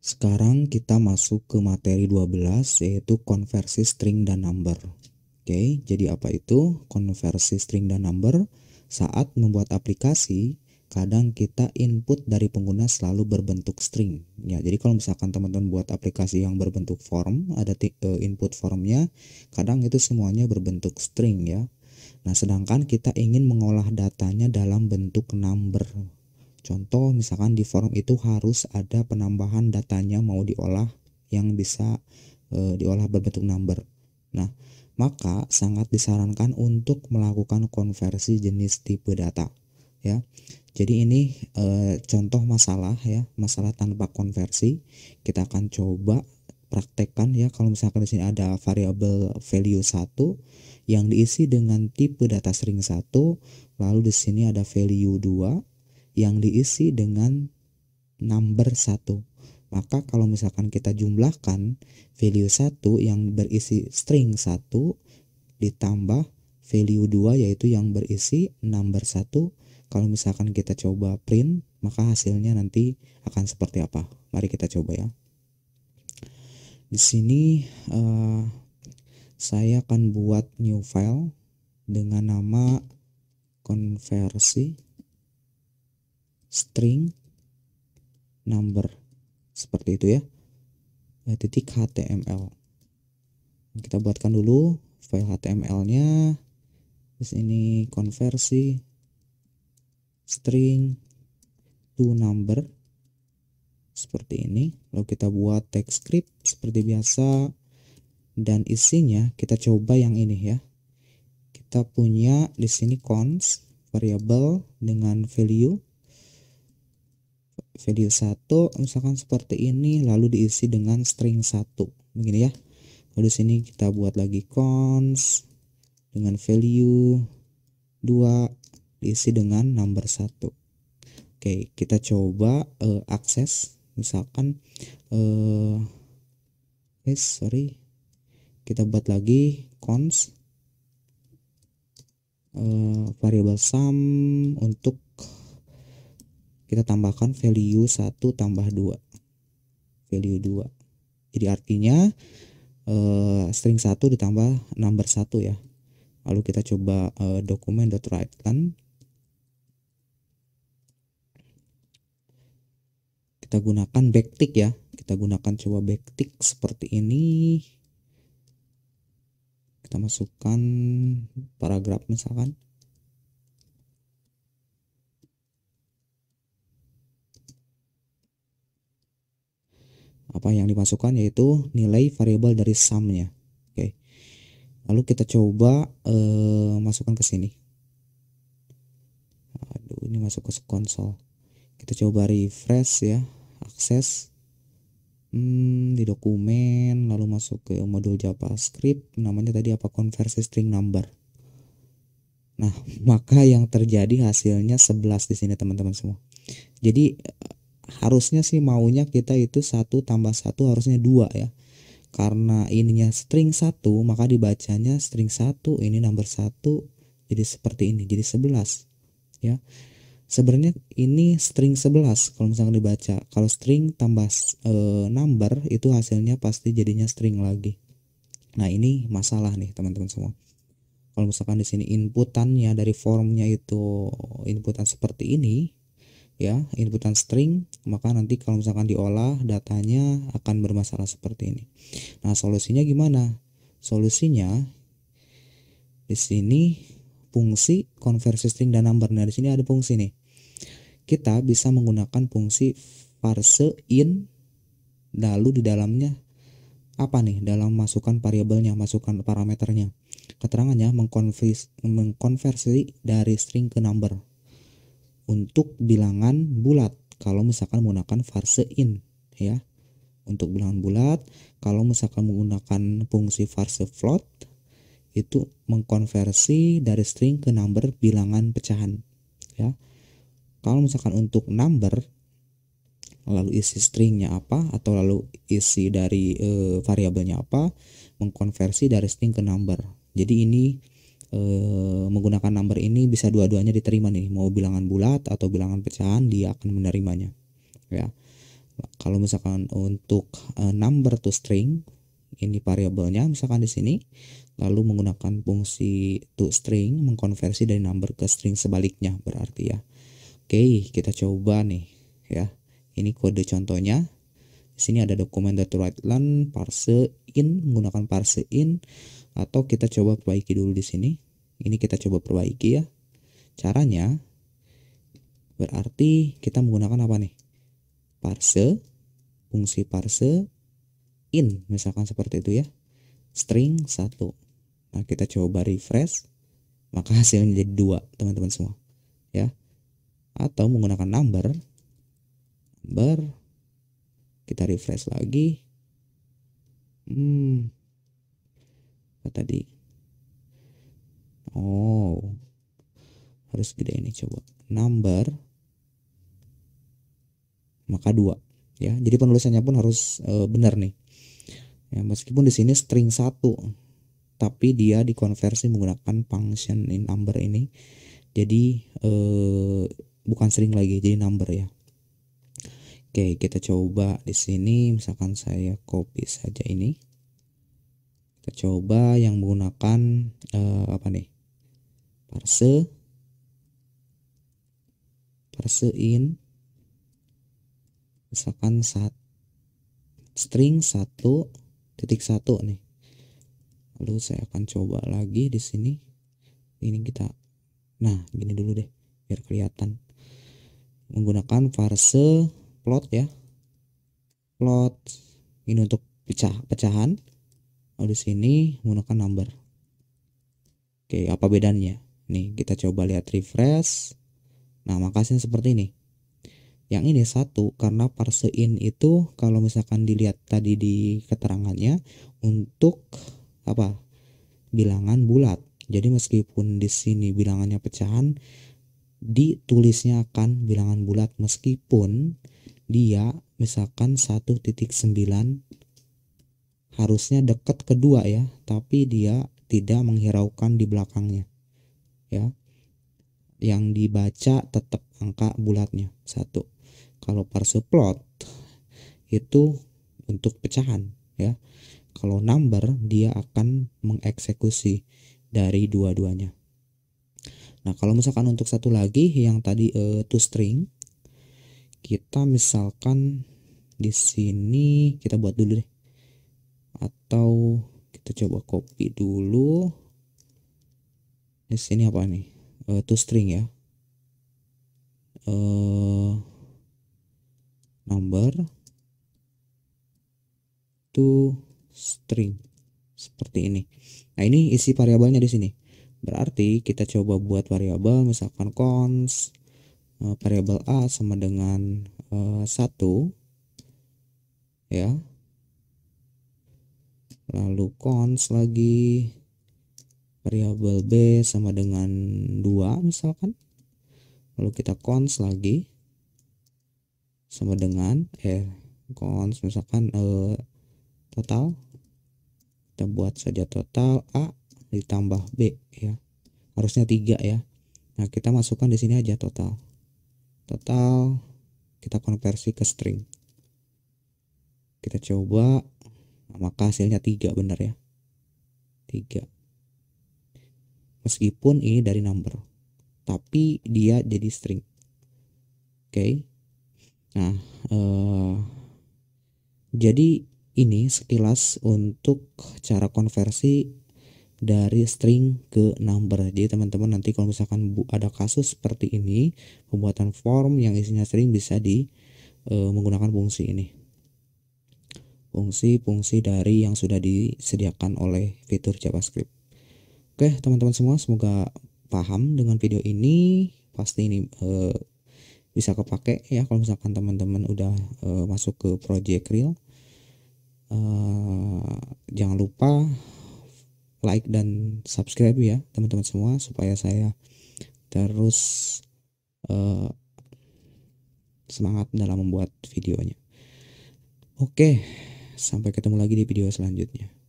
Sekarang kita masuk ke materi 12 yaitu konversi string dan number. Oke, jadi apa itu konversi string dan number? Saat membuat aplikasi, kadang kita input dari pengguna selalu berbentuk string. Ya, jadi kalau misalkan teman-teman buat aplikasi yang berbentuk form, ada eh, input formnya, kadang itu semuanya berbentuk string ya. Nah, sedangkan kita ingin mengolah datanya dalam bentuk number. Contoh misalkan di form itu harus ada penambahan datanya mau diolah yang bisa e, diolah berbentuk number. Nah, maka sangat disarankan untuk melakukan konversi jenis tipe data ya. Jadi ini e, contoh masalah ya, masalah tanpa konversi. Kita akan coba praktekkan ya kalau misalkan di sini ada variabel value 1 yang diisi dengan tipe data string 1, lalu di sini ada value 2 yang diisi dengan number 1. Maka kalau misalkan kita jumlahkan value 1 yang berisi string 1 ditambah value 2 yaitu yang berisi number 1. Kalau misalkan kita coba print, maka hasilnya nanti akan seperti apa? Mari kita coba ya. Di sini uh, saya akan buat new file dengan nama konversi string number seperti itu ya eh, titik html kita buatkan dulu file html nya di sini konversi string to number seperti ini lalu kita buat text script seperti biasa dan isinya kita coba yang ini ya kita punya di sini cons variable dengan value value 1 misalkan seperti ini lalu diisi dengan string 1 begini ya lalu sini kita buat lagi cons dengan value 2 diisi dengan number 1 oke kita coba uh, akses misalkan uh, eh sorry kita buat lagi cons uh, variable sum untuk kita tambahkan value 1 tambah 2 value 2 jadi artinya eh, string 1 ditambah number 1 ya lalu kita coba eh, dokumen.write kan kita gunakan backtick ya kita gunakan coba backtick seperti ini kita masukkan paragraf misalkan apa yang dimasukkan yaitu nilai variabel dari sumnya oke okay. lalu kita coba uh, masukkan ke sini aduh ini masuk ke konsol kita coba refresh ya akses hmm, di dokumen lalu masuk ke modul javascript namanya tadi apa konversi string number Nah, maka yang terjadi hasilnya 11 di sini teman-teman semua. Jadi harusnya sih maunya kita itu satu tambah satu harusnya dua ya karena ininya string satu maka dibacanya string satu ini number satu jadi seperti ini jadi sebelas ya sebenarnya ini string sebelas kalau misalkan dibaca kalau string tambah e, number itu hasilnya pasti jadinya string lagi nah ini masalah nih teman-teman semua kalau misalkan di sini inputannya dari formnya itu inputan seperti ini ya inputan string maka nanti kalau misalkan diolah datanya akan bermasalah seperti ini nah solusinya gimana solusinya di sini fungsi konversi string dan number nah di sini ada fungsi nih kita bisa menggunakan fungsi parse in lalu di dalamnya apa nih dalam masukan variabelnya masukan parameternya keterangannya mengkonversi, mengkonversi dari string ke number untuk bilangan bulat kalau misalkan menggunakan farse in ya untuk bilangan bulat kalau misalkan menggunakan fungsi farse float itu mengkonversi dari string ke number bilangan pecahan ya kalau misalkan untuk number lalu isi stringnya apa atau lalu isi dari e, variabelnya apa mengkonversi dari string ke number jadi ini Eh, menggunakan number ini bisa dua-duanya diterima nih mau bilangan bulat atau bilangan pecahan dia akan menerimanya ya kalau misalkan untuk eh, number to string ini variabelnya misalkan di sini lalu menggunakan fungsi to string mengkonversi dari number ke string sebaliknya berarti ya oke kita coba nih ya ini kode contohnya di sini ada dokumen dot write parse in menggunakan parse in atau kita coba perbaiki dulu di sini. Ini kita coba perbaiki ya. Caranya berarti kita menggunakan apa nih? Parse, fungsi parse in misalkan seperti itu ya. String satu Nah, kita coba refresh maka hasilnya jadi dua teman-teman semua ya atau menggunakan number number kita refresh lagi hmm Kata tadi oh harus gede ini coba number maka dua ya jadi penulisannya pun harus e, benar nih ya, meskipun di sini string satu tapi dia dikonversi menggunakan function in number ini jadi e, bukan string lagi jadi number ya oke kita coba di sini misalkan saya copy saja ini kita coba yang menggunakan uh, apa nih parse parse in misalkan saat string satu titik satu nih lalu saya akan coba lagi di sini ini kita nah gini dulu deh biar kelihatan menggunakan parse plot ya plot ini untuk pecah pecahan Ah, di sini menggunakan number oke apa bedanya nih kita coba lihat refresh nah makasih seperti ini yang ini satu karena parse in itu kalau misalkan dilihat tadi di keterangannya untuk apa bilangan bulat jadi meskipun di sini bilangannya pecahan ditulisnya akan bilangan bulat meskipun dia misalkan harusnya dekat kedua ya, tapi dia tidak menghiraukan di belakangnya. Ya. Yang dibaca tetap angka bulatnya satu. Kalau parse plot itu untuk pecahan ya. Kalau number dia akan mengeksekusi dari dua-duanya. Nah, kalau misalkan untuk satu lagi yang tadi uh, eh, two string kita misalkan di sini kita buat dulu deh atau kita coba copy dulu di sini apa nih uh, to string ya uh, number to string seperti ini nah ini isi variabelnya di sini berarti kita coba buat variabel misalkan cons eh, variabel a sama dengan uh, ya lalu cons lagi variabel b sama dengan 2 misalkan lalu kita cons lagi sama dengan eh cons misalkan eh, total kita buat saja total a ditambah b ya harusnya tiga ya nah kita masukkan di sini aja total total kita konversi ke string kita coba maka hasilnya tiga benar ya tiga meskipun ini dari number tapi dia jadi string oke okay. nah uh, jadi ini sekilas untuk cara konversi dari string ke number. Jadi teman-teman nanti kalau misalkan ada kasus seperti ini, pembuatan form yang isinya string bisa di eh, menggunakan fungsi ini fungsi-fungsi dari yang sudah disediakan oleh fitur JavaScript. Oke, teman-teman semua semoga paham dengan video ini. Pasti ini e, bisa kepake ya kalau misalkan teman-teman udah e, masuk ke project real. E, jangan lupa like dan subscribe ya teman-teman semua supaya saya terus e, semangat dalam membuat videonya. Oke, okay. Sampai ketemu lagi di video selanjutnya.